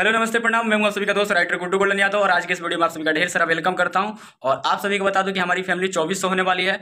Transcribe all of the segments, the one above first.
hello नमस्ते प्रणाम मैं हूँ सभी का दोस्त राइटर गुड्डू गोल्डन यादव और आज के इस वीडियो में आप सभी का ढेर सारा वेलकम करता हूँ और आप सभी को बता दूँ कि हमारी फैमिली चौबीस होने वाली है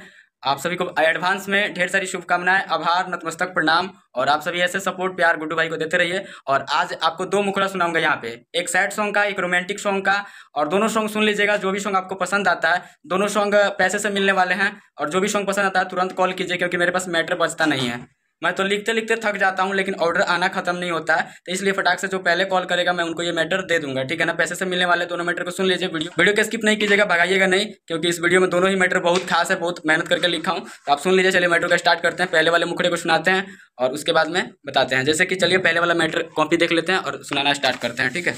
आप सभी को एडवांस में ढेर सारी शुभकामनाएं आभार नतमस्तक प्रणाम और आप सभी ऐसे सपोर्ट प्यार गुड्डू भाई को देते रहिए और आज आपको दो मुखड़ा सुनाऊंगा यहाँ पे एक सैड सॉन्ग का एक रोमांटिक सॉन्ग का और दोनों सॉन्ग सुन लीजिएगा जो भी सॉन्ग आपको पसंद आता है दोनों सॉन्ग पैसे से मिलने वाले हैं और जो भी सॉन्ग पसंद आता है तुरंत कॉल कीजिए क्योंकि मेरे पास मैटर बचता नहीं है मैं तो लिखते लिखते थक जाता हूँ लेकिन ऑर्डर आना खत्म नहीं होता है तो इसलिए फटाक से जो पहले कॉल करेगा मैं उनको ये मैटर दे दूंगा ठीक है ना पैसे से मिलने वाले दोनों मैटर को सुन लीजिए वीडियो वीडियो को स्किप नहीं कीजिएगा भगाइएगा नहीं क्योंकि इस वीडियो में दोनों ही मैटर बहुत खास है बहुत मेहनत करके लिखा हूँ तो आप सुन लीजिए चलिए मैटर का स्टार्ट करते हैं पहले वाले मुखड़े को सुनाते हैं और उसके बाद में बताते हैं जैसे कि चलिए पहले वाला मैटर कॉपी देख लेते हैं और सुनाना स्टार्ट करते हैं ठीक है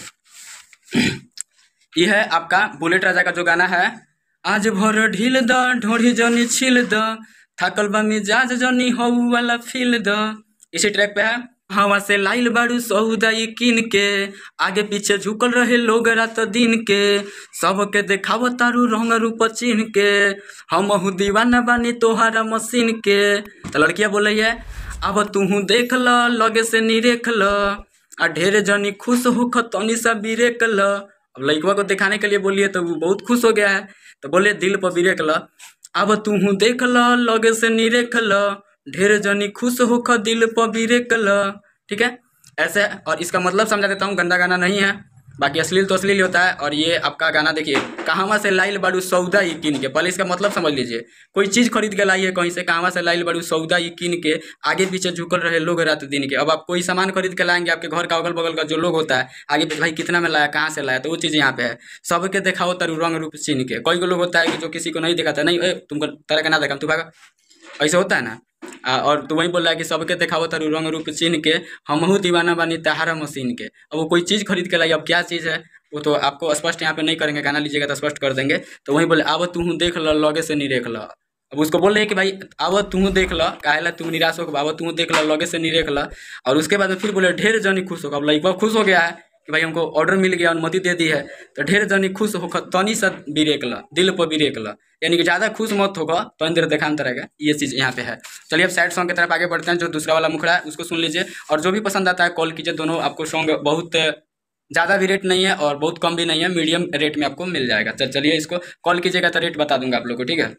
यह है आपका बुलेट राजा का जो गाना है आज भोर ढील द ढोढ़ी जनी छिल द थकल बमी जाज जनी हो वाला फील फील्ड इसी ट्रैक पे है हवा से लाइल बारू सौदाई किन के आगे पीछे झुकल रहे लोग रात दिन के सब के देखाव तारू रंग रूप चिन्ह के हम दीवाना बानी तोहरा मशीन के तो लड़किया बोल है अब तुह देख ल लगे से निरेख ल आ ढेर जनी खुश होख तनी सा बिरेक ल अब लड़कवा को दिखाने के लिए बोलिए तो वो बहुत खुश हो गया है तो बोले दिल पर बिरेक ल अब तुह देख ल लगे से निरेख ल ढेर जनी खुश होख दिल पबीरे कल ठीक है ऐसे और इसका मतलब समझा देता हूँ गंदा गाना नहीं है बाकी अश्लील तो अश्लील होता है और ये आपका गाना देखिए कहाँ से लाइल बड़ू सौदा ये किन के पहले इसका मतलब समझ लीजिए कोई चीज़ खरीद के लाइए कहीं से कहाँ से लाइल बड़ू सौदा ये किन के आगे पीछे झुकल रहे लोग रात दिन के अब आप कोई सामान खरीद के लाएंगे आपके घर का अगल बगल का जो लोग होता है आगे पीछे भाई कितना में लाया कहाँ से लाया तो वो चीज़ यहाँ पे है सबके दिखाओ तरु रंग रूप चीन के कोई लोग होता है कि जो किसी को नहीं दिखाता नहीं तुमको तरह का ना देखा तुम भागा ऐसे होता है ना और तो वही बोल रहा है कि सबके देखावो तर रंग रूप चिन्ह के हमहू दीवाना बानी तहारा मशीन के अब वो कोई चीज़ खरीद के लाई अब क्या चीज़ है वो तो आपको स्पष्ट यहाँ पे नहीं करेंगे गाना लीजिएगा तो स्पष्ट कर देंगे तो वही बोले आव तू देख लो लगे से नहीं देख अब उसको बोल रहे हैं कि भाई आव तुम देख लो काहेला तुम निराश हो आब तू देख लो लगे से नहीं देख और उसके बाद फिर बोले ढेर जनी खुश हो अब लगभग खुश हो गया है कि भाई हमको ऑर्डर मिल गया अनुमति दे दी है तो ढेर जनी खुश हो तनी सा बिरेक ल दिल पर ल यानी कि ज़्यादा खुश मत होगा तो देखा देखान तरह ये चीज़ यहाँ पे है चलिए अब सैड सॉन्ग की तरफ आगे बढ़ते हैं जो दूसरा वाला मुखड़ा है उसको सुन लीजिए और जो भी पसंद आता है कॉल कीजिए दोनों आपको सॉन्ग बहुत ज़्यादा भी रेट नहीं है और बहुत कम भी नहीं है मीडियम रेट में आपको मिल जाएगा चल चलिए इसको कॉल कीजिएगा तो रेट बता दूंगा आप लोग को ठीक है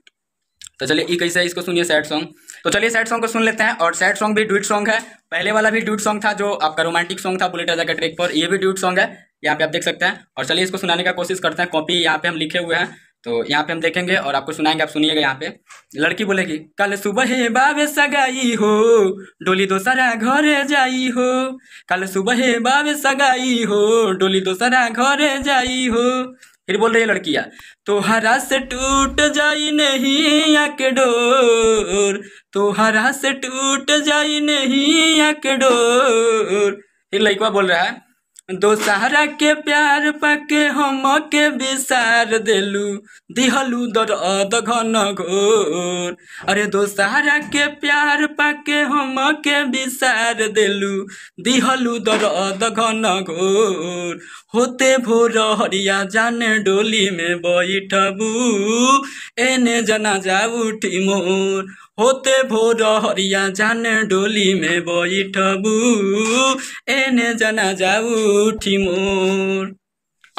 तो चलिए ई कैसे है इसको सुनिए सैड सॉन्ग तो चलिए सैड सॉन्ग को सुन लेते हैं और सैड सॉन्ग भी ड्यूट सॉन्ग है पहले वाला भी ड्यूट सॉन्ग था जो आपका रोमांटिक सॉन्ग था बुलेट राजा के ट्रेक पर ये भी ड्यूट सॉन्ग है यहाँ पे आप देख सकते हैं और चलिए इसको सुनाने का कोशिश करते हैं कॉपी यहाँ पे हम लिखे हुए हैं तो यहाँ पे हम देखेंगे और आपको सुनाएंगे आप सुनिएगा यहाँ पे लड़की बोलेगी कल सुबह बाबे सगाई हो डोली दोसरा घर जाई हो कल सुबह बाबे सगाई हो डोली दोसरा घर जाई हो फिर बोल रही है तो तोहरा से टूट जाई नहीं आके डोर तोहरा से टूट जाई नहीं आके डोर फिर लड़कवा बोल रहा है दोसहरा के प्यार पके हम के विसार दिलू दिहलू दर अद घन घोर अरे दोसहरा के प्यार पाके हम के विसार दिलू दिहलू दर अद घन घोर होते भोर हरिया जाने डोली में बैठबू एने जना जाऊ मोर হতে ভোর হরিয়া জান ডলি মে বৈঠবু এনে জানা যাউ ঠিমোর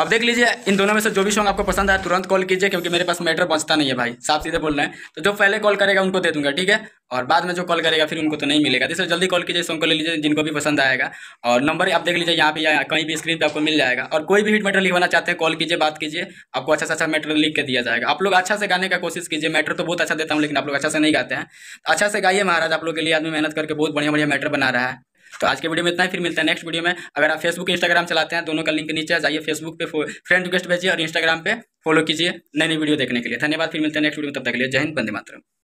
अब देख लीजिए इन दोनों में से जो भी सॉन्ग आपको पसंद आया तुरंत कॉल कीजिए क्योंकि मेरे पास मैटर पहुंचता नहीं है भाई साफ सीधे बोल रहे हैं तो जो पहले कॉल करेगा उनको दे दूंगा ठीक है और बाद में जो कॉल करेगा फिर उनको तो नहीं मिलेगा जिससे जल्दी कॉल कीजिए सॉन्ग को ले लीजिए जिनको भी पसंद आएगा और नंबर आप देख लीजिए यहाँ पे या कहीं भी स्क्रीन पर आपको मिल जाएगा और कोई भी हिट मैटर लिखवाना चाहते हैं कॉल कीजिए बात कीजिए आपको अच्छा से अच्छा मैटर लिख के दिया जाएगा आप लोग अच्छा से गाने का कोशिश कीजिए मैटर तो बहुत अच्छा देता हूँ लेकिन आप लोग अच्छा से नहीं गाते हैं अच्छा से गाइए महाराज आप लोग के लिए आदमी मेहनत करके बहुत बढ़िया बढ़िया मैटर बना रहा है तो आज के वीडियो में इतना ही फिर मिलता है नेक्स्ट वीडियो में अगर आप फेसबुक इंस्टाग्राम चलाते हैं दोनों का लिंक नीचे जाइए फेसबुक पे फ्रेंड रिक्वेस्ट भेजिए और इंस्टाग्राम पे फॉलो कीजिए नई नई वीडियो देखने के लिए धन्यवाद फिर मिलते हैं नेक्स्ट वीडियो में तब तक के लिए जय हिंद बंदे मात्र